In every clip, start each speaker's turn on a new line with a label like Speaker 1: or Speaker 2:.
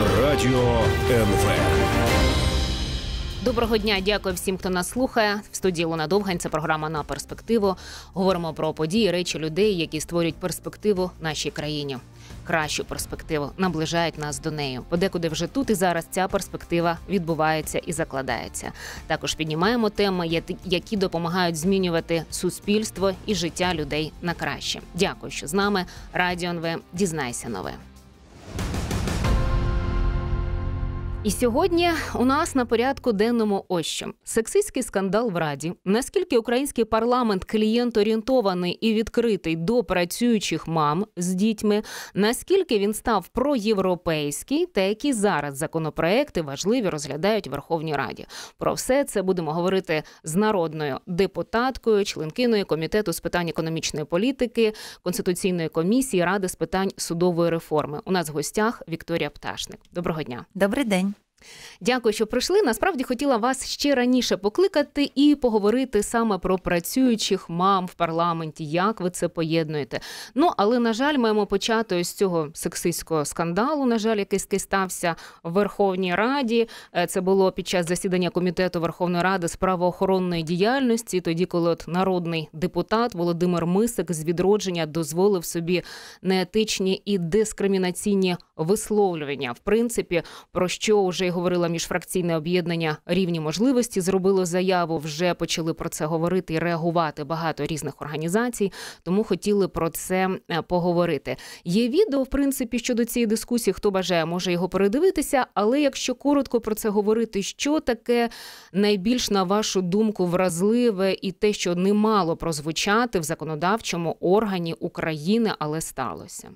Speaker 1: Радіо НВ. Доброго дня, дякую всім, хто нас слухає. В студії Луна Довгань це програма на перспективу. Говоримо про події, речі людей, які створюють перспективу нашій країні. Кращу перспективу наближають нас до неї. Подекуди вже тут і зараз ця перспектива відбувається і закладається. Також піднімаємо теми, які допомагають змінювати суспільство і життя людей на краще. Дякую, що з нами. Радіо НВ. дізнайся нове. І сьогодні у нас на порядку денному ось що. сексистський скандал в раді. Наскільки український парламент клієнторієнтований і відкритий до працюючих мам з дітьми, наскільки він став проєвропейський, та які зараз законопроекти важливі розглядають в Верховній Раді? Про все це будемо говорити з народною депутаткою, членкиною комітету з питань економічної політики, конституційної комісії ради з питань судової реформи. У нас в гостях Вікторія Пташник. Доброго дня. Добрий день. Дякую, що прийшли. Насправді хотіла вас ще раніше покликати і поговорити саме про працюючих мам в парламенті, як ви це поєднуєте. Ну але на жаль, маємо почати з цього сексистського скандалу. На жаль, який стався в Верховній Раді. Е, це було під час засідання комітету Верховної Ради з правоохоронної діяльності. Тоді, коли от народний депутат Володимир Мисик з відродження дозволив собі неетичні і дискримінаційні висловлювання, в принципі, про що вже Наталія говорила, міжфракційне об'єднання рівні можливості зробило заяву. Вже почали про це говорити і реагувати багато різних організацій, тому хотіли про це е, поговорити. Є відео, в принципі, щодо цієї дискусії, хто бажає, може його передивитися. Але якщо коротко про це говорити, що таке найбільш на вашу думку вразливе і те, що не мало прозвучати в законодавчому органі України, але сталося.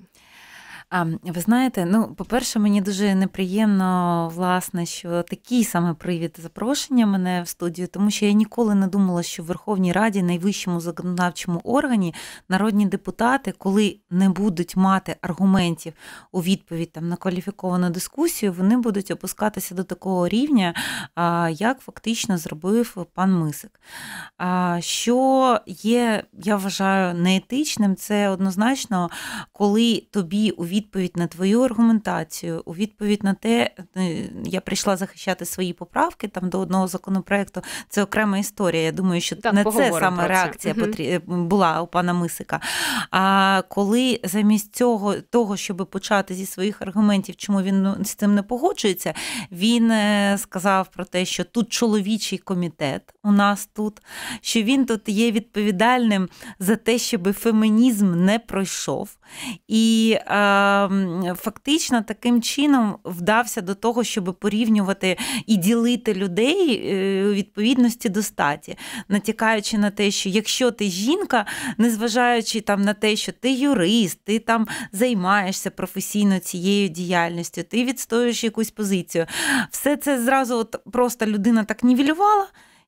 Speaker 2: А ви знаєте, ну по-перше, мені дуже неприємно, власне, що такий саме привід запрошення мене в студію, тому що я ніколи не думала, що в Верховній Раді, найвищому законодавчому органі, народні депутати, коли не будуть мати аргументів у відповідь там на кваліфіковану дискусію, вони будуть опускатися до такого рівня, як фактично зробив пан Мисик. Що є, я вважаю, неетичним, це однозначно, коли тобі у відповідь відповідь на твою аргументацію, у відповідь на те, е, я прийшла захищати свої поправки там до одного законопроекту. Це окрема історія. Я думаю, що так, не це саме це. реакція угу. була у пана Мисика. А коли замість цього того, щоб почати зі своїх аргументів, чому він ну, з цим не погоджується, він е, сказав про те, що тут чоловічий комітет у нас тут, що він тут є відповідальним за те, щоб фемінізм не пройшов. І е, Ем, фактично таким чином вдався до того, щоб порівнювати і ділити людей е, у відповідності до статі, натякаючи на те, що якщо ти жінка, незважаючи там на те, що ти юрист, ти там займаєшся професійно цією діяльністю, ти відстоюєш якусь позицію, все це зразу от просто людина так нівелювала,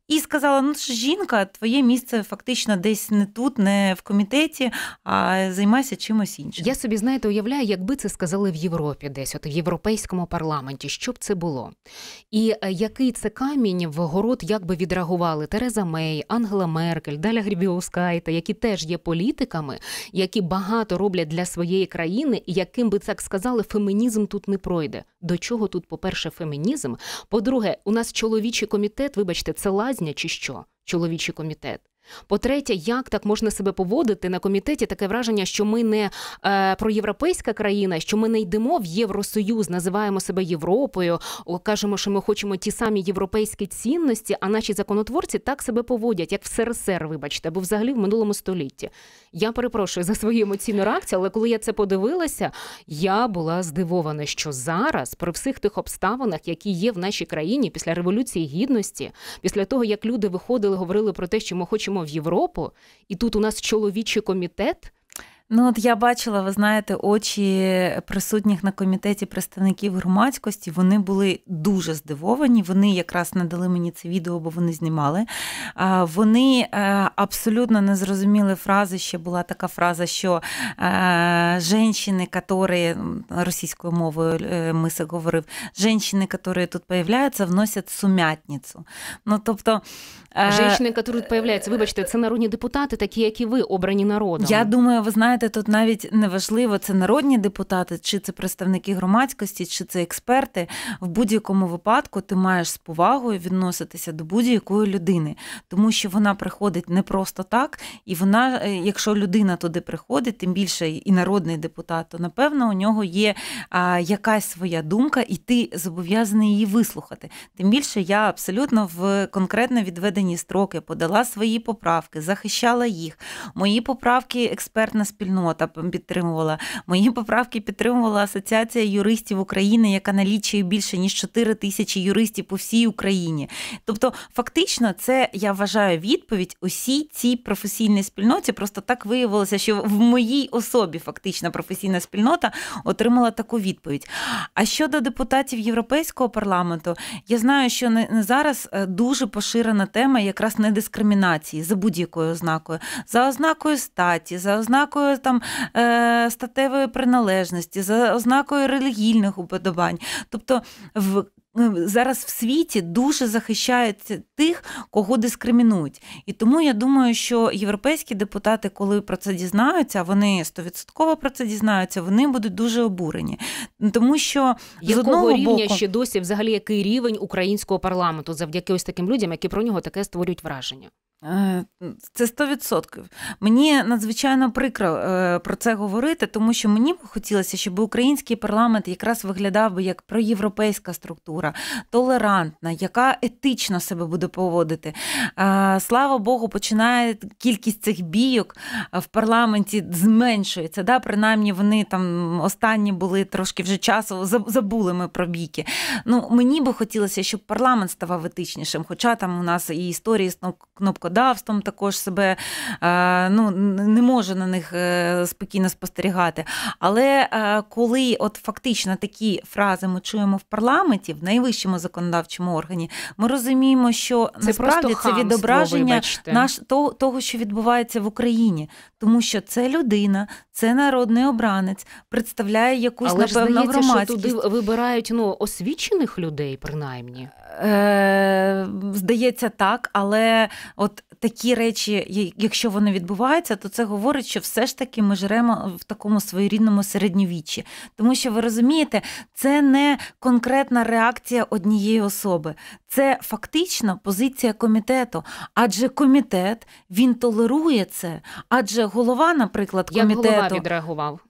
Speaker 2: і сказала: Ну, ж жінка, твоє місце фактично десь не тут, не в
Speaker 1: комітеті, а займайся чимось іншим. Я собі знаєте, уявляю, якби це сказали в Європі, десь от в європейському парламенті, що б це було, і е, який це камінь в город, як би відреагували Тереза Мей, Ангела Меркель, Даля Грібіускайта, які теж є політиками, які багато роблять для своєї країни, і яким би так сказали, фемінізм тут не пройде до чого тут, по-перше, фемінізм? По-друге, у нас чоловічий комітет, вибачте, це лазня чи що? Чоловічий комітет. По-третє, як так можна себе поводити на комітеті таке враження, що ми не е, проєвропейська країна, що ми не йдемо в Євросоюз, називаємо себе Європою, кажемо, що ми хочемо ті самі європейські цінності, а наші законотворці так себе поводять, як в СРСР, вибачте, або взагалі в минулому столітті. Я перепрошую за свою емоційну реакцію, але коли я це подивилася, я була здивована, що зараз, при всіх тих обставинах, які є в нашій країні після революції гідності, після того як люди виходили, говорили про те, що ми хочемо їдемо в Європу, і тут у нас чоловічий комітет.
Speaker 2: Ну, от я бачила, ви знаєте, очі присутніх на комітеті представників громадськості. Вони були дуже здивовані. Вони якраз надали мені це відео, бо вони знімали. Вони е, абсолютно не зрозуміли фрази. Ще була така фраза, що е, жінки, які російською мовою е, Миса говорив, жінки, які тут з'являються, вносять сумятницю. Ну, тобто. Э, Женщины,
Speaker 1: которые тут появляються, вибачте, це народні депутати, такі як і ви, обрані народом. Я
Speaker 2: думаю, ви знаєте, тут навіть не важливо, це народні депутати, чи це представники громадськості, чи це експерти. В будь-якому випадку ти маєш з повагою відноситися до будь-якої людини, тому що вона приходить не просто так, і вона, е, якщо людина туди приходить, тим більше і народний депутат, то напевно у нього є якась своя думка, і ти зобов'язаний її вислухати. Тим більше я абсолютно в конкретно відведенні визначені строки, подала свої поправки, захищала їх. Мої поправки експертна спільнота підтримувала. Мої поправки підтримувала Асоціація юристів України, яка налічує більше ніж 4 тисячі юристів по всій Україні. Тобто, фактично, це я вважаю відповідь усій цій професійній спільноті. Просто так виявилося, що в моїй особі фактично професійна спільнота отримала таку відповідь. А щодо депутатів Європейського парламенту, я знаю, що зараз е, дуже поширена тема саме якраз недискримінації за будь-якою ознакою, за ознакою статі, за ознакою там е, статевої приналежності, за ознакою релігійних уподобань. Тобто в Е, зараз в світі дуже захищають тих, кого дискримінують. І тому я думаю, що європейські депутати, коли про це дізнаються, вони стовідсотково про це дізнаються, вони будуть дуже обурені. Тому що якого з одного рівня боку... ще
Speaker 1: досі взагалі який рівень українського парламенту завдяки ось таким людям, які про нього таке створюють враження. Е, це 100%. Мені
Speaker 2: надзвичайно прикро е, про це говорити, тому що мені б хотілося, щоб український парламент якраз виглядав би як проєвропейська структура, толерантна, яка етично себе буде поводити. Е, слава Богу, починає кількість цих бійок в парламенті зменшується. Да? Принаймні вони там останні були трошки вже часу, забули ми про бійки. Ну, Мені би хотілося, щоб парламент ставав етичнішим, хоча там у нас і історії кнопка законодавством також себе е, ну, не може на них е, спокійно спостерігати. Але е, коли от фактично такі фрази ми чуємо в парламенті, в найвищому законодавчому органі, ми розуміємо, що це насправді це відображення наш того, що відбувається в Україні, тому що це людина, це народний обранець, представляє якусь Але напевно здається, громадськість. що туди
Speaker 1: вибирають ну освічених людей, принаймні.
Speaker 2: Е, Здається, так, але от такі речі, якщо вони відбуваються, то це говорить, що все ж таки ми жремо в такому своєрідному середньовіччі. Тому що ви розумієте, це не конкретна реакція однієї особи, це фактично позиція комітету. Адже комітет він толерує це, адже голова,
Speaker 1: наприклад, комітету... Як голова відреагував.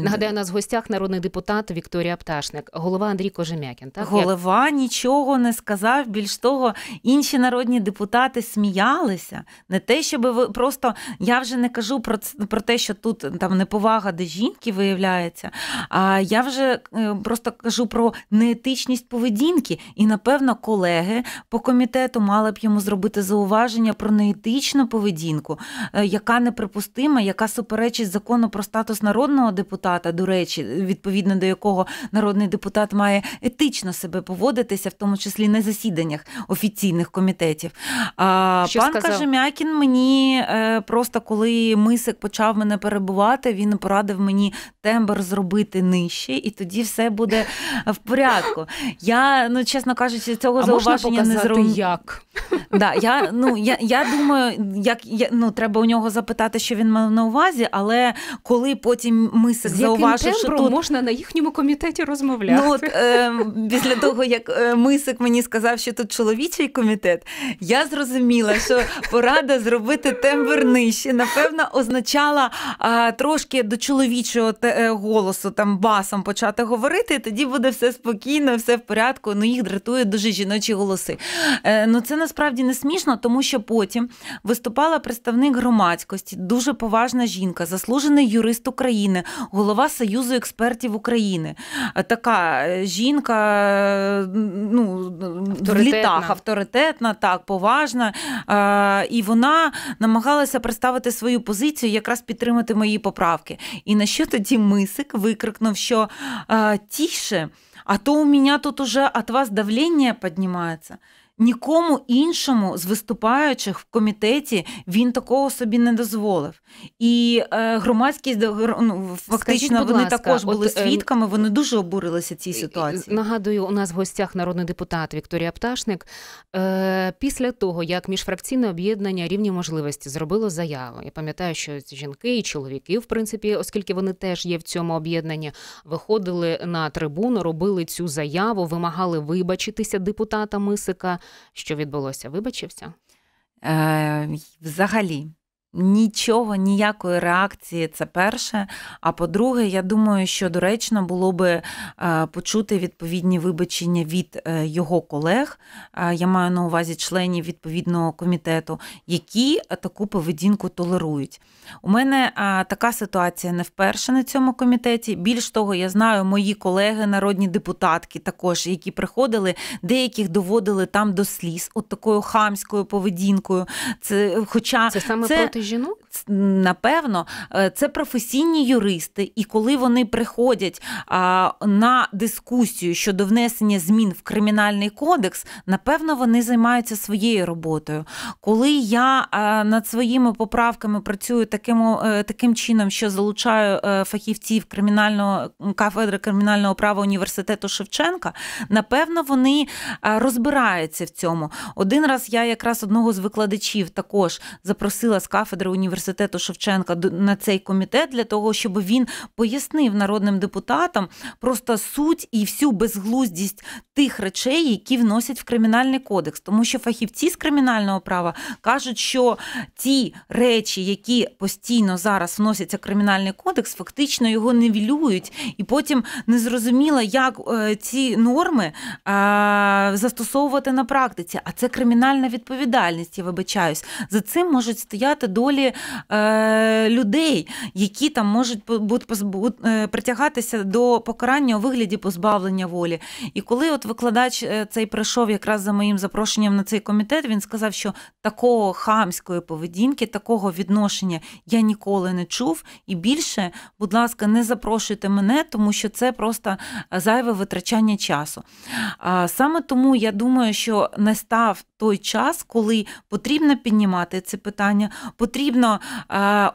Speaker 1: Нагадаю, у нас в гостях народний депутат Вікторія Пташник, голова Андрій Кожем'якін. Так голова
Speaker 2: нічого не сказав. Більш того, інші народні депутати сміялися боятися. Не те, щоб ви просто я вже не кажу про про те, що тут там неповага до жінки виявляється. А я вже е, просто кажу про неетичність поведінки. І, напевно, колеги по комітету мали б йому зробити зауваження про неетичну поведінку, е, яка неприпустима, яка суперечить закону про статус народного депутата, до речі, відповідно до якого народний депутат має етично себе поводитися, в тому числі на засіданнях офіційних комітетів. А, Що пан сказав Жем'якін мені е, просто коли мисик почав мене перебувати, він порадив мені тембр зробити нижче, і тоді все буде в порядку. Я, ну чесно кажучи, цього а зауваження можна не зроблю. Як? Да, я ну я я думаю, як я ну треба у нього запитати, що він мав на увазі, але коли потім мисик З зауважив, що тут...
Speaker 1: можна на їхньому комітеті розмовляти. Ну, от, е,
Speaker 2: Після того, як е, мисик мені сказав, що тут чоловічий комітет, я зрозуміла, що порада зробити тембр нижче, напевно, означала а, трошки до чоловічого те, е, голосу там басом почати говорити, і тоді буде все спокійно, все в порядку. Ну їх дратує дуже жіночі голоси. Е, ну це насправді не смішно, тому що потім виступала представник громадськості, дуже поважна жінка, заслужений юрист України, голова Союзу експертів України. Е, така е, жінка ну, в літах авторитетна, так поважна і вона намагалася представити свою позицію, якраз підтримати мої поправки. І на що тоді мисик викрикнув, що тіше, а то у мене тут уже від вас давлення піднімається. Нікому іншому з виступаючих в комітеті він такого собі не дозволив. І е, громадськість ну, фактично Скажіть, вони ласка, також були от, е, свідками.
Speaker 1: Вони дуже обурилися цій ситуації. Нагадую, у нас в гостях народний депутат Вікторія Пташник. Е, Після того, як міжфракційне об'єднання рівні можливості зробило заяву, я пам'ятаю, що жінки і чоловіки, в принципі, оскільки вони теж є в цьому об'єднанні, виходили на трибуну, робили цю заяву, вимагали вибачитися депутата Мисика що відбулося? Вибачився? Е, Взагалі, Нічого, ніякої
Speaker 2: реакції, це перше. А по-друге, я думаю, що доречно було би е, почути відповідні вибачення від е, його колег. Е, я маю на увазі членів відповідного комітету, які таку поведінку толерують. У мене така ситуація не вперше на цьому комітеті. Більш того, я знаю мої колеги, народні депутатки, також які приходили, деяких доводили там до сліз, от такою хамською поведінкою. Це, Хоча це саме це... проти жінок? напевно, е, це професійні юристи, і коли вони приходять на дискусію щодо внесення змін в кримінальний кодекс, напевно, вони займаються своєю роботою. Коли я е, над своїми поправками працюю таким е, таким чином, що залучаю фахівців кримінального кафедри кримінального права університету Шевченка, напевно, вони розбираються в цьому. Один раз я якраз одного з викладачів також запросила з кафедри університету університету Шевченка на цей комітет для того, щоб він пояснив народним депутатам просто суть і всю безглуздість тих речей, які вносять в кримінальний кодекс, тому що фахівці з кримінального права кажуть, що ті речі, які постійно зараз вносяться в кримінальний кодекс, фактично його невілюють, і потім не зрозуміло, як е, ці норми е, застосовувати на практиці. А це кримінальна відповідальність. Я вибачаюсь за цим можуть стояти долі е, людей, які там можуть е, притягатися до покарання у вигляді позбавлення волі. І коли от викладач е, цей прийшов якраз за моїм запрошенням на цей комітет, він сказав, що такого хамської поведінки, такого відношення я ніколи не чув. І більше, будь ласка, не запрошуйте мене, тому що це просто е, зайве витрачання часу. Саме тому я думаю, що не став той час, коли потрібно піднімати це питання, потрібно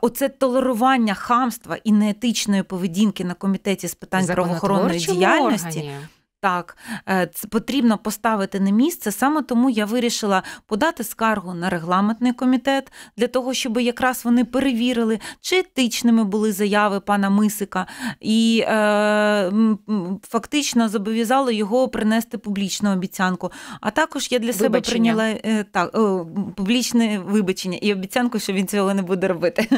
Speaker 2: оце толерування хамства і неетичної поведінки на комітеті з питань правоохоронної діяльності. Органі так, е, це потрібно поставити на місце. Саме тому я вирішила подати скаргу на регламентний комітет для того, щоб якраз вони перевірили, чи етичними були заяви пана Мисика, і е, фактично зобов'язали його принести публічну обіцянку. А також я для себе вибачення. прийняла е, так е, публічне вибачення і обіцянку, що він цього не буде робити.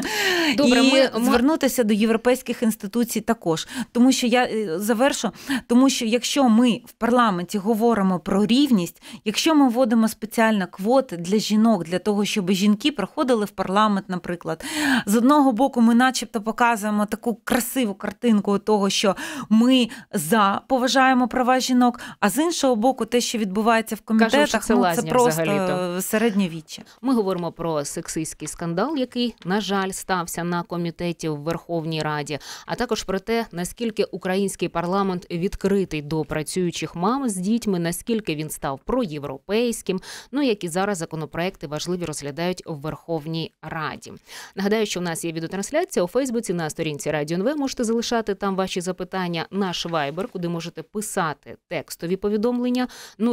Speaker 2: Добре, і ми звернутися до європейських інституцій також, тому що я е, завершу, тому що якщо ми в парламенті говоримо про рівність, якщо ми вводимо спеціальні квоти для жінок, для того, щоб жінки проходили в парламент, наприклад, з одного боку, ми, начебто, показуємо таку красиву картинку того, що ми за поважаємо права жінок, а з іншого боку, те, що відбувається в комітетах, Кажу, це, ну, це просто
Speaker 1: середньовіччя. Ми говоримо про сексистський скандал, який, на жаль, стався на комітеті в Верховній Раді, а також про те, наскільки український парламент відкритий до працівників працюючих мам з дітьми, наскільки він став проєвропейським. Ну як і зараз законопроекти важливі розглядають в Верховній Раді. Нагадаю, що в нас є відеотрансляція у Фейсбуці на сторінці Радіо НВ. Можете залишати там ваші запитання наш вайбер, куди можете писати текстові повідомлення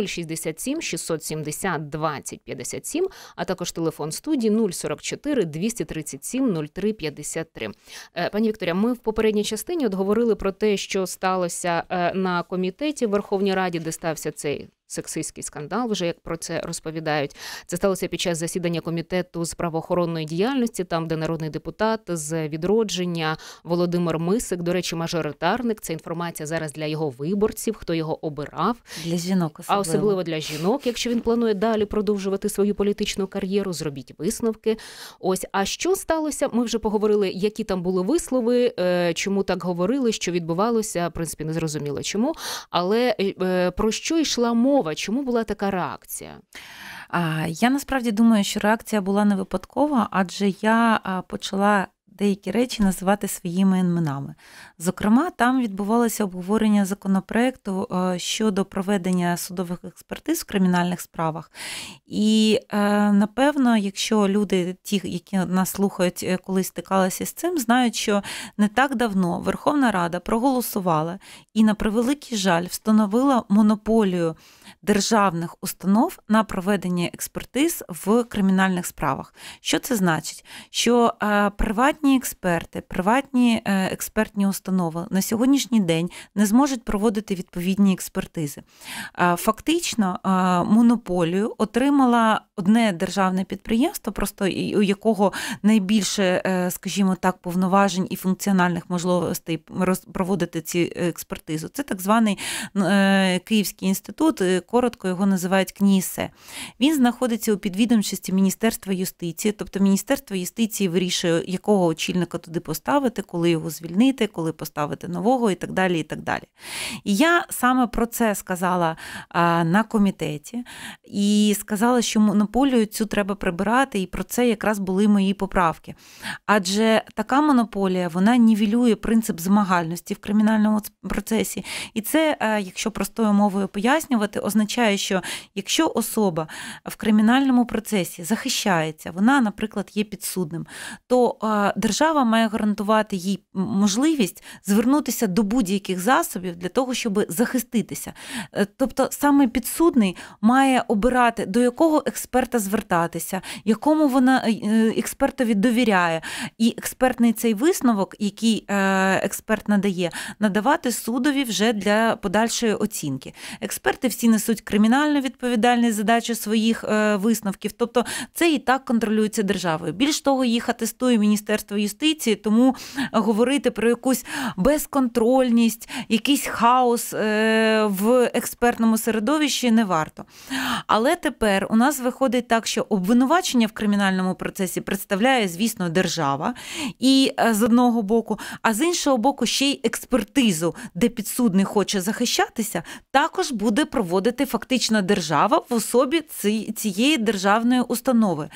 Speaker 1: 067 670 20 57, а також телефон студії 044 237 03 53. Пані Вікторія, ми в попередній частині от говорили про те, що сталося е, на комітеті комітеті в Верховній Раді, де стався цей сексистський скандал, вже як про це розповідають. Це сталося під час засідання комітету з правоохоронної діяльності, там де народний депутат з відродження Володимир Мисик. До речі, мажоритарник. Це інформація зараз для його виборців, хто його обирав для жінок, особливо. а особливо для жінок. Якщо він планує далі продовжувати свою політичну кар'єру, зробіть висновки. Ось а що сталося? Ми вже поговорили, які там були вислови, е, чому так говорили, що відбувалося. В принципі, не зрозуміло чому, але е, е, про що йшла мова? випадкова. Чому була така реакція? Я
Speaker 2: насправді думаю, що реакція була не випадкова, адже я почала. Деякі речі називати своїми іменами. Зокрема, там відбувалося обговорення законопроекту щодо проведення судових експертиз в кримінальних справах. І, е, напевно, якщо люди, ті, які нас слухають, е, колись стикалися з цим, знають, що не так давно Верховна Рада проголосувала і, на превеликий жаль, встановила монополію державних установ на проведення експертиз в кримінальних справах. Що це значить? Що е, приватні експерти, приватні е, експертні установи на сьогоднішній день не зможуть проводити відповідні експертизи. Е, фактично, монополію отримала одне державне підприємство, просто у якого найбільше, скажімо так, повноважень і функціональних можливостей проводити ці експертизи. Це так званий Київський інститут коротко його називають КНІСЕ. Він знаходиться у підвідомчості Міністерства юстиції, тобто Міністерство юстиції вирішує, якого очільника туди поставити, коли його звільнити, коли поставити нового і так далі. І так далі. І я саме про це сказала на комітеті і сказала, що монополію цю треба прибирати, і про це якраз були мої поправки. Адже така монополія вона нівелює принцип змагальності в кримінальному процесі. І це, е, якщо простою мовою пояснювати, означає, означає, що якщо особа в кримінальному процесі захищається, вона, наприклад, є підсудним, то держава має гарантувати їй можливість звернутися до будь-яких засобів для того, щоб захиститися. Е, тобто саме підсудний має обирати, до якого експерта звертатися, якому вона е, е, експертові довіряє, і експертний цей висновок, який експерт надає, надавати судові вже для подальшої оцінки. Експерти всі несуть несуть кримінальну відповідальність за дачу своїх е, висновків. Тобто це і так контролюється державою. Більш того, їх атестує Міністерство юстиції, тому говорити про якусь безконтрольність, якийсь хаос е, в експертному середовищі не варто. Але тепер у нас виходить так, що обвинувачення в кримінальному процесі представляє, звісно, держава і е, з одного боку, а з іншого боку, ще й експертизу, де підсудний хоче захищатися, також буде проводити робити фактично держава в особі цієї державної установи.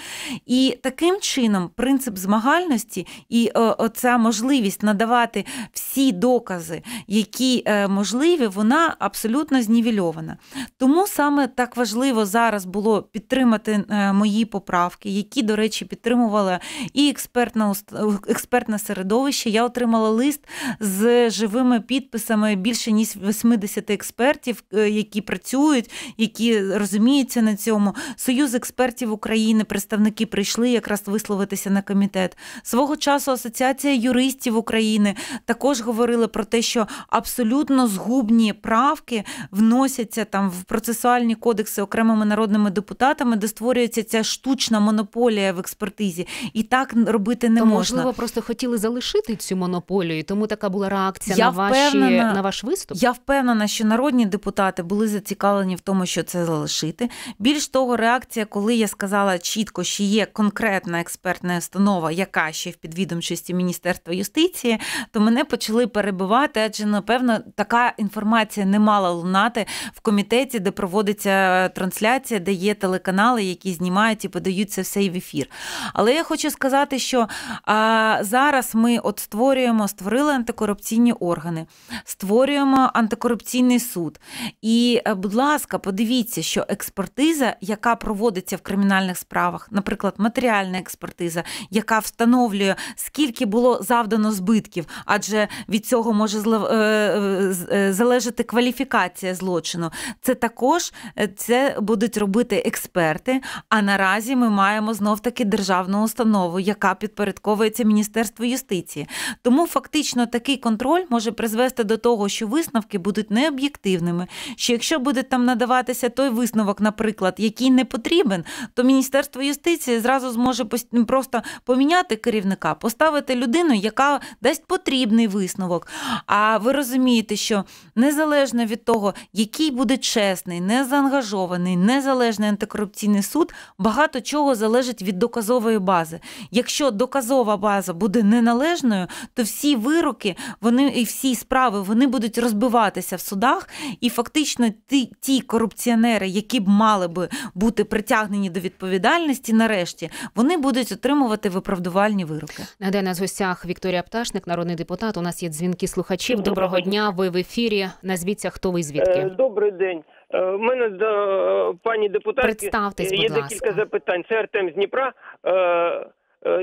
Speaker 2: І таким чином принцип змагальності і е, оця можливість надавати всі докази, які е, можливі, вона абсолютно знівельована. Тому саме так важливо зараз було підтримати е, мої поправки, які, до речі, підтримувала і експертна експертне середовище. Я отримала лист з живими підписами більше ніж 80 експертів, які працюють працюють, які розуміються на цьому. Союз експертів України, представники прийшли якраз висловитися на комітет. Свого часу Асоціація юристів України також говорила про те, що абсолютно згубні правки вносяться там в процесуальні кодекси окремими народними депутатами, де створюється ця штучна монополія в експертизі, і так робити не То, можна. Можливо,
Speaker 1: просто хотіли залишити цю монополію, тому така була реакція я на ваші впевнена, на
Speaker 2: ваш виступ. Я
Speaker 1: впевнена, що народні
Speaker 2: депутати були зацікавлені зацікавлені в тому, що це залишити. Більш того, реакція, коли я сказала чітко, що є конкретна експертна установа, яка ще в підвідомчості Міністерства юстиції, то мене почали перебивати, адже напевно така інформація не мала лунати в комітеті, де проводиться трансляція, де є телеканали, які знімають і подають це все в ефір. Але я хочу сказати, що а, зараз ми от створюємо, створили антикорупційні органи, створюємо антикорупційний суд. І, е, будь ласка ласка, подивіться, що експертиза, яка проводиться в кримінальних справах, наприклад, матеріальна експертиза, яка встановлює, скільки було завдано збитків, адже від цього може е, е, е, залежати кваліфікація злочину. Це також це будуть робити експерти. А наразі ми маємо знов таки державну установу, яка підпорядковується Міністерству юстиції. Тому фактично такий контроль може призвести до того, що висновки будуть необ'єктивними. Що якщо буде там експертам надаватися той висновок, наприклад, який не потрібен, то міністерство юстиції зразу зможе ну, просто поміняти керівника, поставити людину, яка дасть потрібний висновок. А ви розумієте, що незалежно від того, який буде чесний, незаангажований, незалежний антикорупційний суд, багато чого залежить від доказової бази. Якщо доказова база буде неналежною, то всі вироки вони і всі справи вони будуть розбиватися в судах, і фактично ті ті корупціонери, які б мали би бути притягнені до відповідальності,
Speaker 1: нарешті вони будуть отримувати
Speaker 2: виправдувальні вироки.
Speaker 1: Нагадаю, нас в гостях Вікторія Пташник, народний депутат. У нас є дзвінки слухачів. Доброго дня. Ви в ефірі. Назвіться хто ви звідки? Е,
Speaker 3: добрий день. У е, мене до е, пані депутатки є декілька запитань. Це Артем з Дніпра.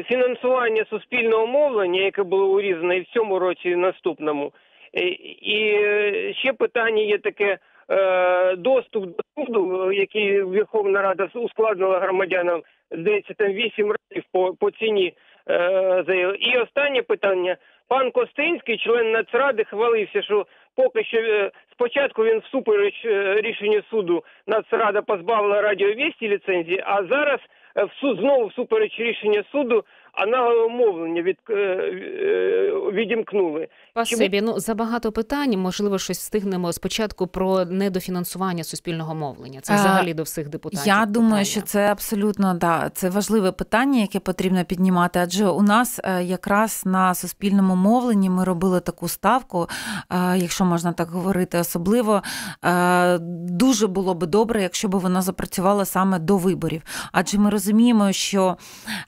Speaker 3: Фінансування суспільного мовлення, яке було урізане і в цьому році, і наступному, і ще питання є таке: Е, доступ до суду, який Верховна Рада ускладнила громадянам, здається, там 8 разів по, по ціні е, заяви. І останнє питання. Пан Костинський, член Нацради, хвалився, що поки що е, спочатку він всупереч рішенню суду Нацрада позбавила радіовісті ліцензії, а зараз в суд знову всупереч рішення суду а наголомовлення від е, е, відімкнули. Пасибі,
Speaker 1: ну забагато питань. Можливо, щось встигнемо спочатку про недофінансування суспільного мовлення. Це е, взагалі до всіх депутатів. Я
Speaker 2: питання. думаю, що це абсолютно да це важливе питання, яке потрібно піднімати. Адже у нас якраз на суспільному мовленні ми робили таку ставку, якщо можна так говорити, особливо дуже було би добре, якщо б вона запрацювала саме до виборів. Адже ми розуміємо, що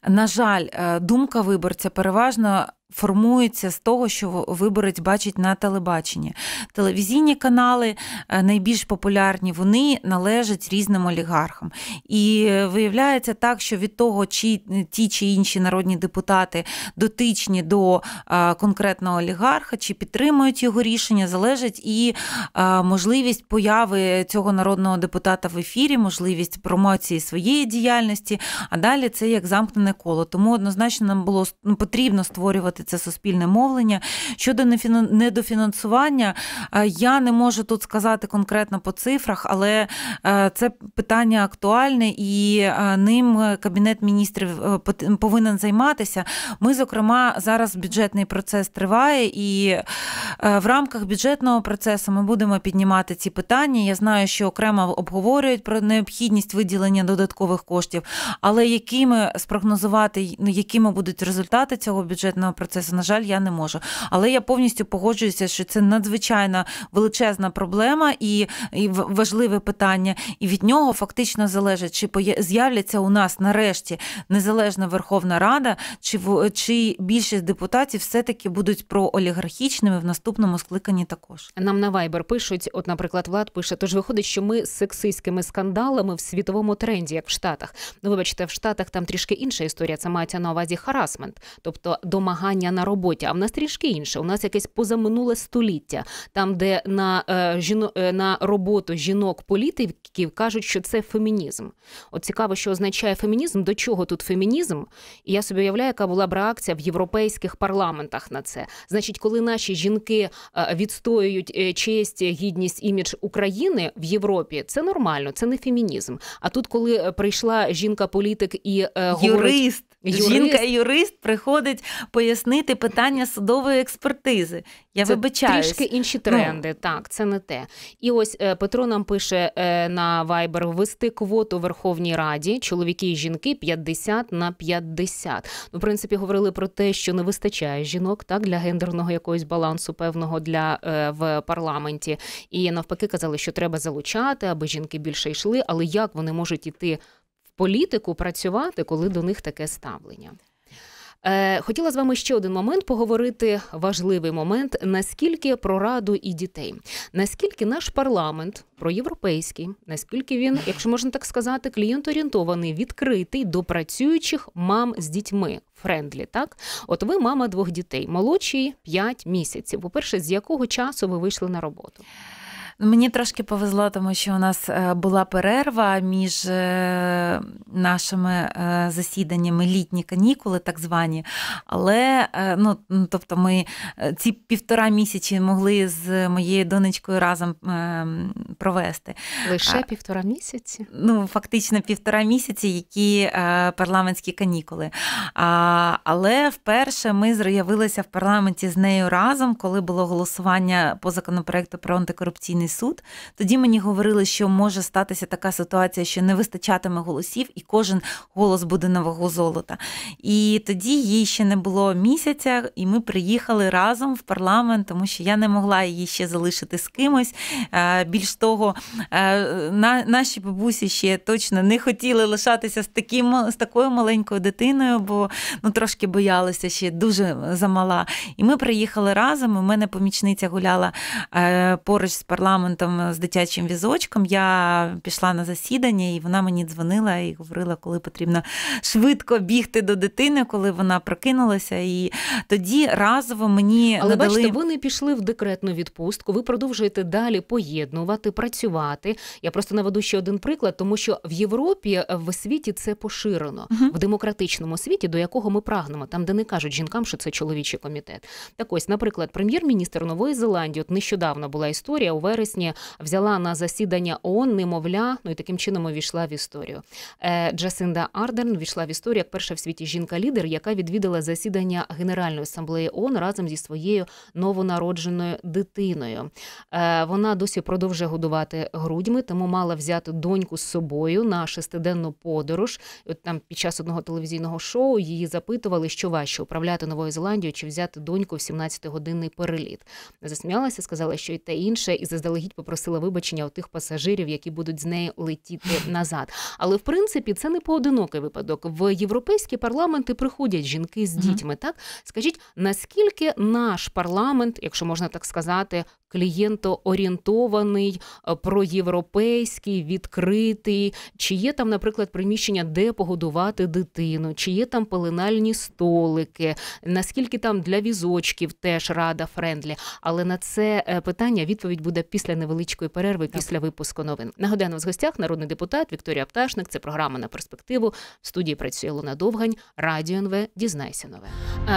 Speaker 2: на жаль думка виборця переважно формується з того, що виборець бачить на телебаченні. Телевізійні канали е, найбільш популярні, вони належать різним олігархам. І виявляється так, що від того, чи ті чи інші народні депутати дотичні до е, конкретного олігарха, чи підтримують його рішення, залежить і е, можливість появи цього народного депутата в ефірі, можливість промоції своєї діяльності. А далі це як замкнене коло. Тому однозначно нам було ну, потрібно створювати говорити, це суспільне мовлення. Щодо недофінансування, е, я не можу тут сказати конкретно по цифрах, але е, це питання актуальне і е, ним Кабінет міністрів повинен займатися. Ми, зокрема, зараз бюджетний процес триває, і в рамках бюджетного процесу ми будемо піднімати ці питання. Я знаю, що окремо обговорюють про необхідність виділення додаткових коштів, але якими спрогнозувати ну, якими будуть результати цього бюджетного процесу, процесу. На жаль, я не можу. Але я повністю погоджуюся, що це надзвичайна величезна проблема і і важливе питання. І від нього фактично залежить, чи з'являться у нас нарешті незалежна Верховна Рада, чи чи більшість депутатів все-таки будуть проолігархічними в наступному скликанні. Також
Speaker 1: нам на вайбер пишуть, от, наприклад, Влад пише, тож виходить, що ми з сексистськими скандалами в світовому тренді, як в Штатах. Ну, вибачте, в Штатах там трішки інша історія. Це мається на увазі харасмент, тобто домагання виховання на роботі. А в нас трішки інше. У нас якесь позаминуле століття, там, де на е, жіно, е, на роботу жінок-політиків кажуть, що це фемінізм. От цікаво, що означає фемінізм, до чого тут фемінізм? І я собі уявляю, яка була б реакція в європейських парламентах на це. Значить, коли наші жінки е, відстоюють е, честь, гідність імідж України в Європі, це нормально, це не фемінізм. А тут, коли е, прийшла жінка-політик і е, говорить... юрист, Юрист. Жінка-юрист приходить пояснити питання судової експертизи. Я це вибачаюсь. трішки інші ну. тренди. Ну. Так, це не те. І ось е, Петро нам пише е, на Viber ввести квоту Верховній Раді, чоловіки і жінки 50 на 50. Ну, в принципі, говорили про те, що не вистачає жінок так для гендерного якогось балансу, певного для е, в парламенті. І навпаки, казали, що треба залучати, аби жінки більше йшли, але як вони можуть іти політику працювати, коли до них таке ставлення. Е, хотіла з вами ще один момент поговорити. Важливий момент наскільки про раду і дітей, наскільки наш парламент проєвропейський, наскільки він, якщо можна так сказати, клієнторієнтований, відкритий до працюючих мам з дітьми френдлі. Так, от ви мама двох дітей, молодші 5 місяців. По перше, з якого часу ви вийшли на роботу? Мені трошки
Speaker 2: повезло, тому що у нас е, була перерва між е, нашими е, засіданнями літні канікули, так звані. Але ну, тобто ми ці півтора місяці могли з моєю донечкою разом провести. Лише півтора
Speaker 1: місяці?
Speaker 2: Ну, фактично півтора місяці, які парламентські канікули. Але вперше ми з'явилися в парламенті з нею разом, коли було голосування по законопроекту про антикорупційний Конституційний суд. Тоді мені говорили, що може статися така ситуація, що не вистачатиме голосів, і кожен голос буде нового золота. І тоді їй ще не було місяця, і ми приїхали разом в парламент, тому що я не могла її ще залишити з кимось. Е, більш того, е, наші бабусі ще точно не хотіли лишатися з таким з такою маленькою дитиною, бо ну трошки боялися ще дуже замала. І ми приїхали разом. і в мене помічниця гуляла е, поруч з парламентом орнаментом е, з дитячим візочком. Я пішла на засідання, і вона мені дзвонила і говорила, коли потрібно швидко бігти до дитини, коли вона прокинулася. І тоді разово мені але надали... бачите,
Speaker 1: ви не пішли в декретну відпустку. Ви продовжуєте далі поєднувати, працювати. Я просто наведу ще один приклад, тому що в Європі е, в світі це поширено угу. в демократичному світі, до якого ми прагнемо, там де не кажуть жінкам, що це чоловічий комітет. Так ось, наприклад, прем'єр-міністр Нової Зеландії от нещодавно була історія у вересні вересні взяла на засідання ООН немовля, ну і таким чином увійшла в історію. Е, Джасинда Ардерн війшла в історію як перша в світі жінка-лідер, яка відвідала засідання Генеральної асамблеї ООН разом зі своєю новонародженою дитиною. Е, вона досі продовжує годувати грудьми, тому мала взяти доньку з собою на шестиденну подорож. От там під час одного телевізійного шоу її запитували, що важче управляти Новою Зеландією чи взяти доньку в 17-годинний переліт. Засміялася, сказала, що й те інше, і заздалегідь заздалегідь попросила вибачення у тих пасажирів, які будуть з нею летіти назад. Але в принципі це не поодинокий випадок. В європейські парламенти приходять жінки з дітьми. Так скажіть, наскільки наш парламент, якщо можна так сказати, клієнтоорієнтований, е, проєвропейський, відкритий, чи є там, наприклад, приміщення, де погодувати дитину, чи є там пеленальні столики, наскільки там для візочків теж рада френдлі. Але на це е, питання відповідь буде після невеличкої перерви, так. після випуску новин. Нагадаю, нас в гостях народний депутат Вікторія Пташник. Це програма на перспективу. В студії працює Луна Довгань, радіо НВ. Дізнайся нове.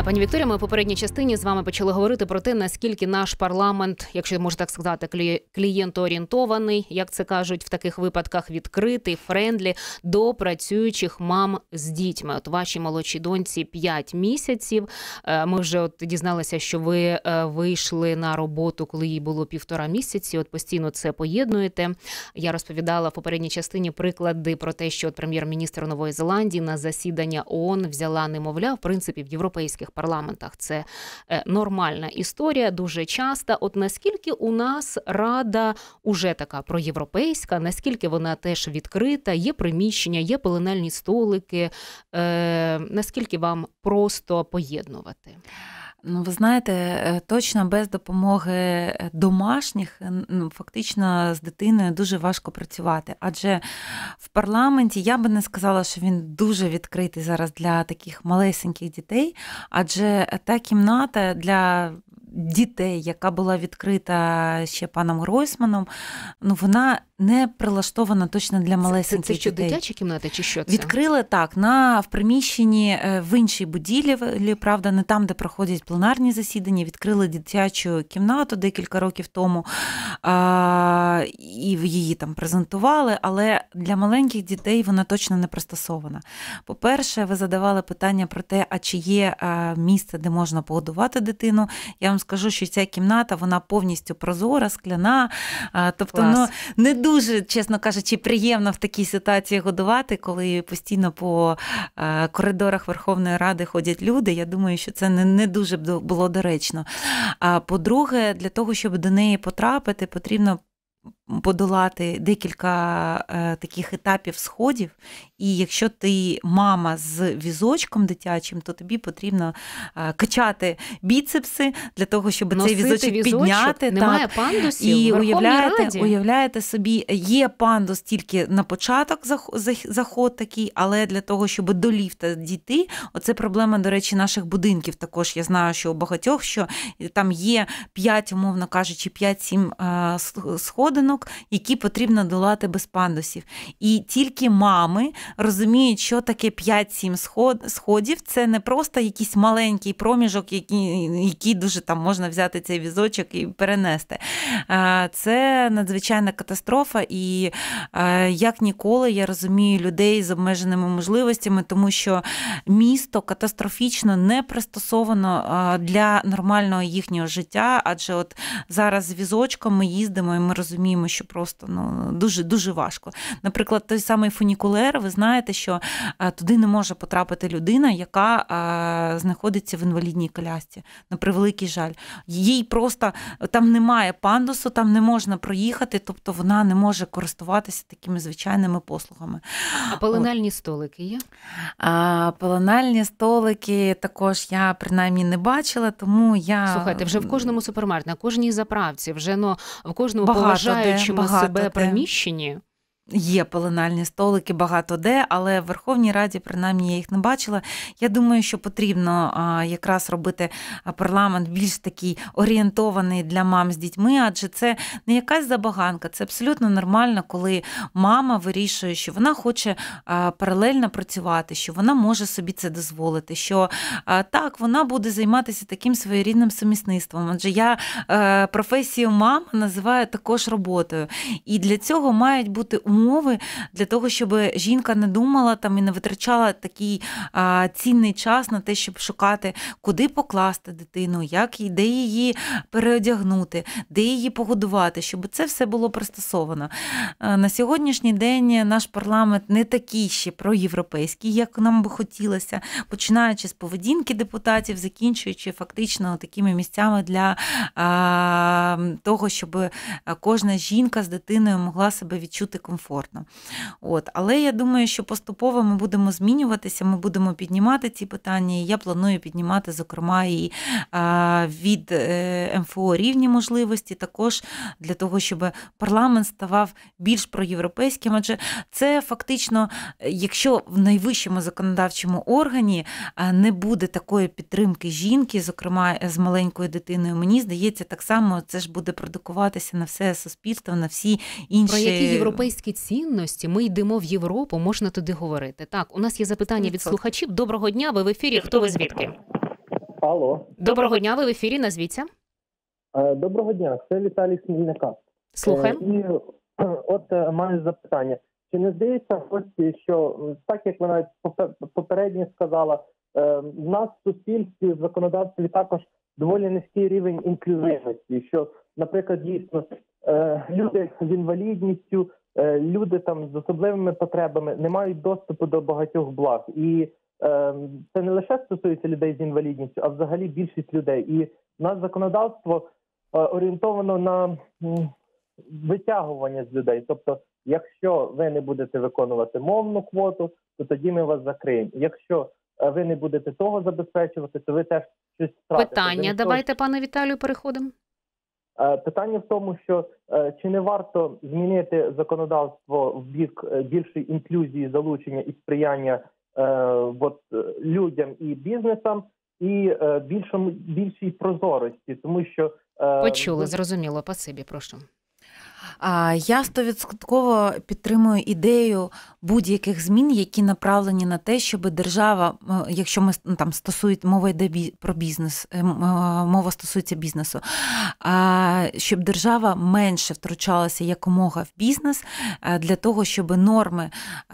Speaker 1: Пані Вікторія, ми в попередній частині з вами почали говорити про те, наскільки наш парламент, як якщо можна так сказати, клієнтоорієнтований, як це кажуть в таких випадках, відкритий, френдлі до працюючих мам з дітьми. От вашій молодшій доньці 5 місяців. Е, ми вже от дізналися, що ви е, вийшли на роботу, коли їй було півтора місяці. От постійно це поєднуєте. Я розповідала в попередній частині приклади про те, що от прем'єр-міністр Нової Зеландії на засідання ООН взяла немовля. В принципі, в європейських парламентах це е, нормальна історія, дуже часто. От наскільки наскільки у нас рада уже така проєвропейська, наскільки вона теж відкрита, є приміщення, є пеленальні столики, е, наскільки вам просто поєднувати? Ну, ви знаєте,
Speaker 2: е, точно без допомоги е, домашніх ну, фактично з дитиною дуже важко працювати. Адже в парламенті я би не сказала, що він дуже відкритий зараз для таких малесеньких дітей, адже та кімната для дітей, яка була відкрита ще паном Ройсманом, ну вона не прилаштована точно для малесеньких дітей. Це, це, це що дітей. дитяча кімната чи що це? відкрили так на в приміщенні е, в іншій будівлі, правда, не там, де проходять пленарні засідання. Відкрили дитячу кімнату декілька років тому а, і її там презентували. Але для маленьких дітей вона точно не пристосована. По-перше, ви задавали питання про те, а чи є е, місце, де можна погодувати дитину. Я вам скажу, що ця кімната вона повністю прозора, скляна, тобто ну не дуже, чесно кажучи, приємно в такій ситуації годувати, коли постійно по е, коридорах Верховної Ради ходять люди. Я думаю, що це не дуже було доречно. А по-друге, для того, щоб до неї потрапити, потрібно подолати декілька е, таких етапів сходів. І якщо ти мама з візочком дитячим, то тобі потрібно е, качати біцепси для того, щоб Носити цей візочок, візочок підняти. Немає так. пандусів. І уявляєте, Раді. уявляєте собі, є пандус тільки на початок заход такий, але для того, щоб до ліфта дійти, оце проблема, до речі, наших будинків. Також я знаю, що у багатьох що там є 5, умовно кажучи, 5-7 е, сходинок стінок, які потрібно долати без пандусів. І тільки мами розуміють, що таке 5-7 сходів. Це не просто якийсь маленький проміжок, який, який дуже там можна взяти цей візочок і перенести. Це надзвичайна катастрофа, і як ніколи я розумію людей з обмеженими можливостями, тому що місто катастрофічно не пристосовано для нормального їхнього життя, адже от зараз з візочком ми їздимо, і ми розуміємо, тому що просто ну дуже дуже важко. Наприклад, той самий фунікулер, ви знаєте, що е, туди не може потрапити людина, яка е, знаходиться в інвалідній колясці. На превеликий жаль. Їй просто там немає пандусу, там не можна проїхати, тобто вона не може користуватися такими звичайними послугами. А пеленальні столики є? А, Пеленальні столики також я принаймні не бачила, тому я. Слухайте, вже в
Speaker 1: кожному супермаркеті, на кожній заправці, вже ну, в кожному Багато дуже бачимо багато себе те. приміщені, Є пеленальні столики багато де, але в Верховній Раді,
Speaker 2: принаймні, я їх не бачила. Я думаю, що потрібно якраз робити парламент більш такий орієнтований для мам з дітьми, адже це не якась забаганка, це абсолютно нормально, коли мама вирішує, що вона хоче паралельно працювати, що вона може собі це дозволити. Що так вона буде займатися таким своєрідним сумісництвом. Адже я е, професію мами називаю також роботою, і для цього мають бути умови умови для того, щоб жінка не думала там і не витрачала такий а, цінний час на те, щоб шукати, куди покласти дитину, як і де її переодягнути, де її погодувати, щоб це все було пристосовано. Е, на сьогоднішній день наш парламент не такий ще проєвропейський, як нам би хотілося, починаючи з поведінки депутатів, закінчуючи фактично такими місцями для а, того, щоб е, кожна жінка з дитиною могла себе відчути комфортно комфортно. От. Але я думаю, що поступово ми будемо змінюватися, ми будемо піднімати ці питання. і Я планую піднімати, зокрема, і від е, МФО рівні можливості, також для того, щоб парламент ставав більш проєвропейським. Адже це фактично, якщо в найвищому законодавчому органі не буде такої підтримки жінки, зокрема з маленькою дитиною, мені здається, так само це ж буде продукуватися на все суспільство, на всі інші Про які європейські
Speaker 1: цінності, ми йдемо в Європу, можна туди говорити. Так, у нас є запитання від слухачів. Доброго дня, ви в ефірі. Хто ви звідки? Алло. Доброго дня, ви в ефірі. Назвіться.
Speaker 4: Е, доброго дня, це Віталій Смільника. Слухай. Е, от е, маю запитання. Чи не здається ось, що так як вона попередньо сказала, в нас в суспільстві в законодавстві також доволі низький рівень інклюзивності, що, наприклад, дійсно люди з інвалідністю, Е, люди там з особливими потребами не мають доступу до багатьох благ, і е, це не лише стосується людей з інвалідністю, а взагалі більшість людей. І в нас законодавство е, орієнтовано на витягування з людей. Тобто, якщо ви не будете виконувати мовну квоту, то тоді ми вас закриємо. Якщо ви не будете того забезпечувати, то ви теж щось втратите. питання. Давайте,
Speaker 1: пане Віталію, переходимо.
Speaker 4: Е, питання в тому, що е, чи не варто змінити законодавство в бік е, більшої інклюзії, залучення і сприяння от, людям і бізнесам, і більшому більшій прозорості, тому що почули
Speaker 1: зрозуміло. Пасибі, прошу. Я
Speaker 2: стовідсотково підтримую ідею будь-яких змін, які направлені на те, щоб держава, якщо ми ну, там стосується мова йде про бізнес, е, е, мова стосується бізнесу, щоб держава менше втручалася якомога в бізнес е, для того, щоб норми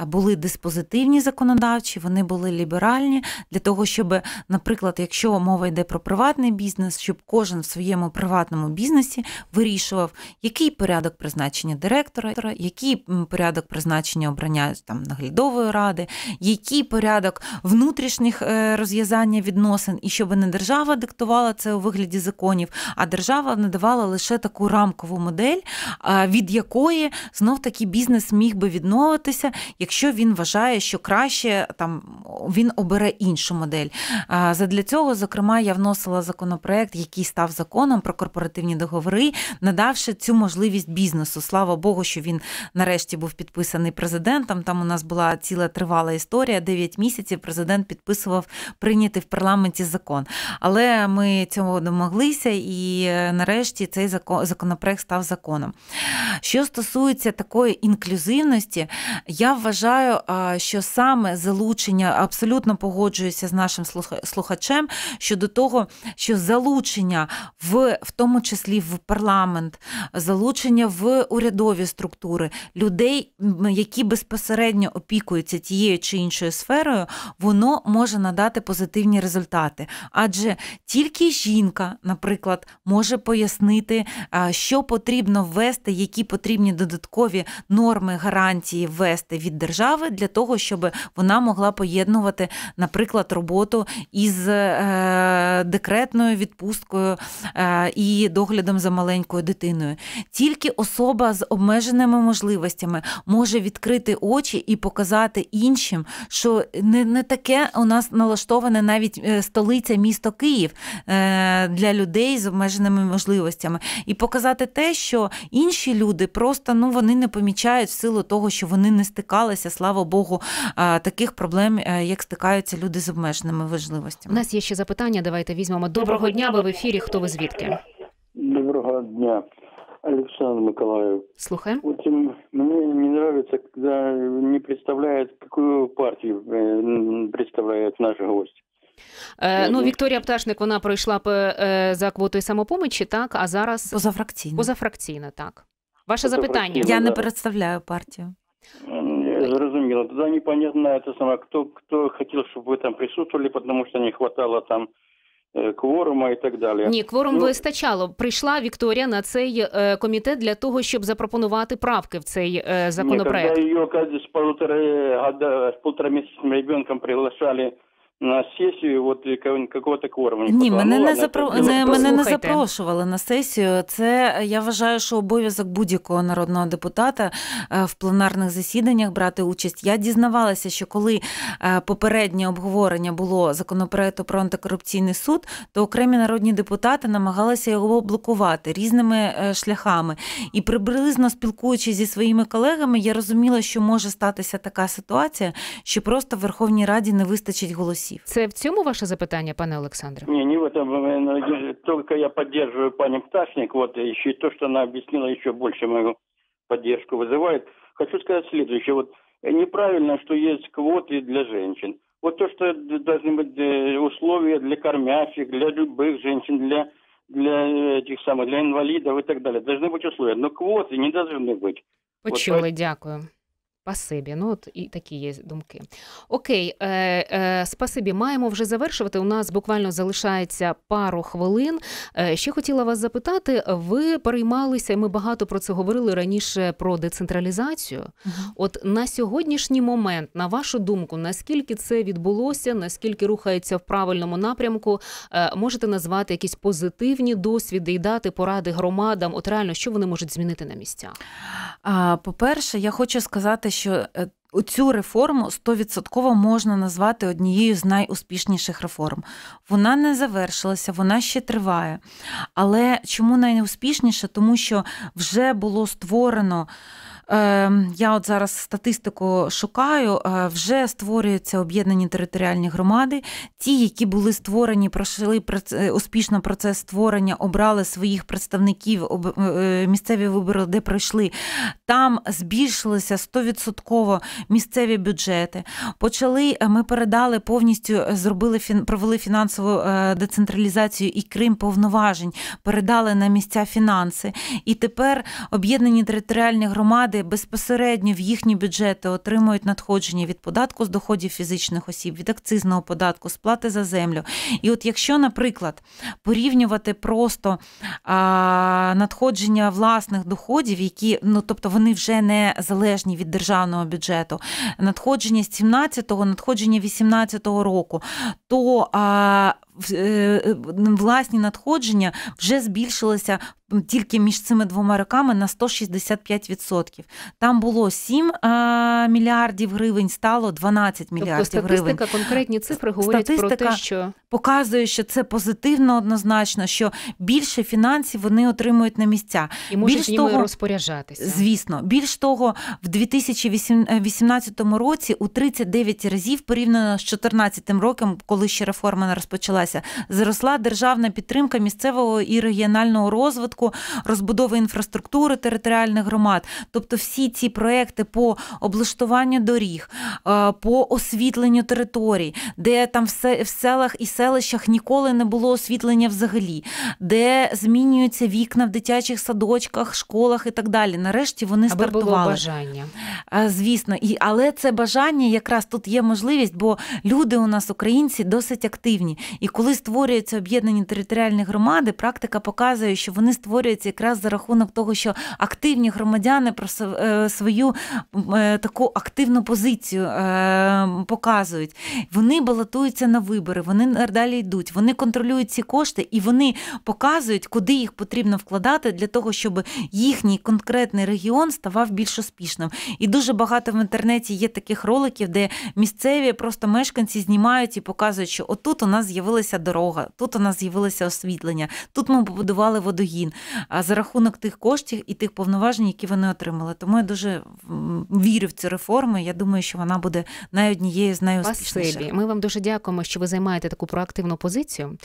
Speaker 2: були диспозитивні законодавчі, вони були ліберальні, для того, щоб, наприклад, якщо мова йде про приватний бізнес, щоб кожен в своєму приватному бізнесі вирішував, який порядок призначення директора, який порядок призначення обрання там наглядової ради, який порядок внутрішніх е, розв'язання відносин, і щоб не держава диктувала це у вигляді законів, а держава надавала лише таку рамкову модель, від якої знов таки бізнес міг би відновитися, якщо він вважає, що краще там він обере іншу модель. Задля цього, зокрема, я вносила законопроект, який став законом про корпоративні договори, надавши цю можливість бізнесу бізнесу. Слава Богу, що він нарешті був підписаний президентом. Там у нас була ціла тривала історія. Дев'ять місяців президент підписував прийнятий в парламенті закон. Але ми цього домоглися, і е, нарешті цей закон законопроект став законом. Що стосується такої інклюзивності, я вважаю, що саме залучення абсолютно погоджуюся з нашим слухачем щодо того, що залучення в в тому числі в парламент, залучення в в урядові структури, людей, які безпосередньо опікуються тією чи іншою сферою, воно може надати позитивні результати. Адже тільки жінка, наприклад, може пояснити, е, що потрібно ввести, які потрібні додаткові норми гарантії ввести від держави для того, щоб вона могла поєднувати, наприклад, роботу із е, декретною відпусткою е, і доглядом за маленькою дитиною. Тільки особливо особа з обмеженими можливостями може відкрити очі і показати іншим, що не не таке у нас налаштоване навіть е, столиця місто Київ е, для людей з обмеженими можливостями, і показати те, що інші люди просто ну вони не помічають в силу того, що вони не стикалися, слава Богу, таких проблем, е, як стикаються люди з обмеженими можливостями.
Speaker 1: У Нас є ще запитання. Давайте візьмемо доброго дня. Ви в ефірі хто ви звідки?
Speaker 3: Доброго дня. Александр Николаев. Слухаем. Вот э, мне не нравится, когда не представляет, какую партию э, представляет наш гость. Е, ну,
Speaker 1: Вікторія Пташник вона пройшла е, за квотою самопомочі, так, а зараз Позафракційна. позафракційна, так. Ваше запитання. Я не представляю партію.
Speaker 3: Зрозуміло. Тоді непонятно, це саме, хто, хто хотів, щоб ви там присутствовали, тому що не хватало там Е, кворума і так далі, ні, кворум ну,
Speaker 1: вистачало. Прийшла Вікторія на цей е, комітет для того, щоб запропонувати правки в цей е, законопроект.
Speaker 3: Ні, коли її з полтора місяцем ребенком приглашали на сесію, от э, какого-то кворуму. Ні, мене ну, не запро... не, мене не запрошували
Speaker 2: на сесію. Це я вважаю, що обов'язок будь-якого народного депутата е, в пленарних засіданнях брати участь. Я дізнавалася, що коли е, попереднє обговорення було законопроекту про антикорупційний суд, то окремі народні депутати намагалися його блокувати різними е, шляхами. І приблизно спілкуючись зі своїми колегами, я розуміла, що може статися така ситуація, що просто в Верховній Раді не
Speaker 1: вистачить голосів митців. Це в цьому ваше запитання, пане Олександре?
Speaker 3: Ні, не в этом. Е, Только я поддерживаю пані Пташник, вот, еще и то, что она объяснила, еще больше мою поддержку вызывает. Хочу сказать следующее. Вот неправильно, что есть квоты для женщин. Вот то, что должны быть е, условия для кормящих, для любых женщин, для для е, этих самых, для инвалидов и так далее. Должны быть условия. Но квоты не должны быть.
Speaker 1: Почули, вот, дякую. Спасибі. Ну от і такі є думки. Окей, е, е, спасибі. Маємо вже завершувати. У нас буквально залишається пару хвилин. Е, ще хотіла вас запитати. Ви переймалися, ми багато про це говорили раніше про децентралізацію. От на сьогоднішній момент, на вашу думку, наскільки це відбулося, наскільки рухається в правильному напрямку, е, можете назвати якісь позитивні досвіди і дати поради громадам? От реально, що вони можуть змінити на місцях? По перше, я хочу сказати що е, цю реформу стовідсотково можна назвати
Speaker 2: однією з найуспішніших реформ. Вона не завершилася, вона ще триває. Але чому найуспішніша? Тому що вже було створено. Ем, я от зараз статистику шукаю, е, вже створюються об'єднані територіальні громади. Ті, які були створені, пройшли е, успішно процес створення, обрали своїх представників, е, місцеві вибори, де пройшли, там збільшилися стовідсотково місцеві бюджети. Почали ми передали повністю, зробили провели фінансову децентралізацію і крім повноважень, передали на місця фінанси. І тепер об'єднані територіальні громади громади безпосередньо в їхні бюджети отримують надходження від податку з доходів фізичних осіб, від акцизного податку, сплати за землю. І от якщо, наприклад, порівнювати просто а, надходження власних доходів, які ну тобто вони вже не залежні від державного бюджету, надходження з 17-го, надходження 18-го року, то а, Е, е, власні надходження вже збільшилися тільки між цими двома роками на 165%. Там було 7 мільярдів гривень, стало 12 тобто мільярдів тобто статистика, гривень.
Speaker 1: Конкретні цифри говорять статистика, про те, що
Speaker 2: показує, що це позитивно однозначно, що більше фінансів вони отримують на місця і можуть більш ними того, розпоряджатися. Звісно, більш того, в 2018 році у 39 разів порівняно з 2014 роком, коли ще реформа не розпочалася, зросла державна підтримка місцевого і регіонального розвитку, розбудови інфраструктури територіальних громад, тобто всі ці проекти по облаштуванню доріг, е, по освітленню територій, де там все в селах і селах селищах ніколи не було освітлення взагалі, де змінюються вікна в дитячих садочках, школах і так далі. Нарешті вони Аби стартували. було бажання. Звісно, і але це бажання якраз тут є можливість, бо люди у нас, українці, досить активні. І коли створюються об'єднані територіальні громади, практика показує, що вони створюються якраз за рахунок того, що активні громадяни про е, свою е, таку активну позицію е, показують. Вони балотуються на вибори, вони далі йдуть. Вони контролюють ці кошти і вони показують, куди їх потрібно вкладати для того, щоб їхній конкретний регіон ставав більш успішним. І дуже багато в інтернеті є таких роликів, де місцеві просто мешканці знімають і показують, що отут у нас з'явилася дорога, тут у нас з'явилося освітлення, тут ми побудували водогін. А за рахунок тих коштів і тих повноважень, які вони отримали. Тому я дуже
Speaker 1: вірю в цю реформу. Я думаю, що вона буде найоднією з найуспішніших. Ми вам дуже дякуємо, що ви займаєте таку проактивну проактивну позицію.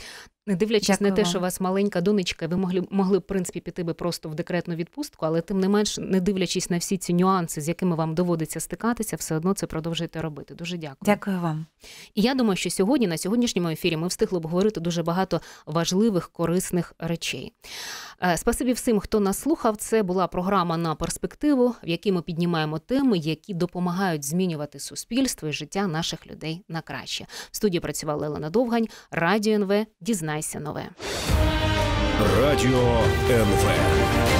Speaker 1: Не дивлячись Дякую на те, вам. що у вас маленька донечка, ви могли могли в принципі піти би просто в декретну відпустку, але тим не менш, не дивлячись на всі ці нюанси, з якими вам доводиться стикатися, все одно це продовжуєте робити. Дуже дякую. Дякую вам. І я думаю, що сьогодні на сьогоднішньому ефірі ми встигли обговорити дуже багато важливих корисних речей. Е, спасибі всім, хто нас слухав. Це була програма на перспективу, в якій ми піднімаємо теми, які допомагають змінювати суспільство і життя наших людей на краще. В Студії працювала Елена Довгань, радіо НВ. Дізнайся нове.
Speaker 2: Радіо НВ.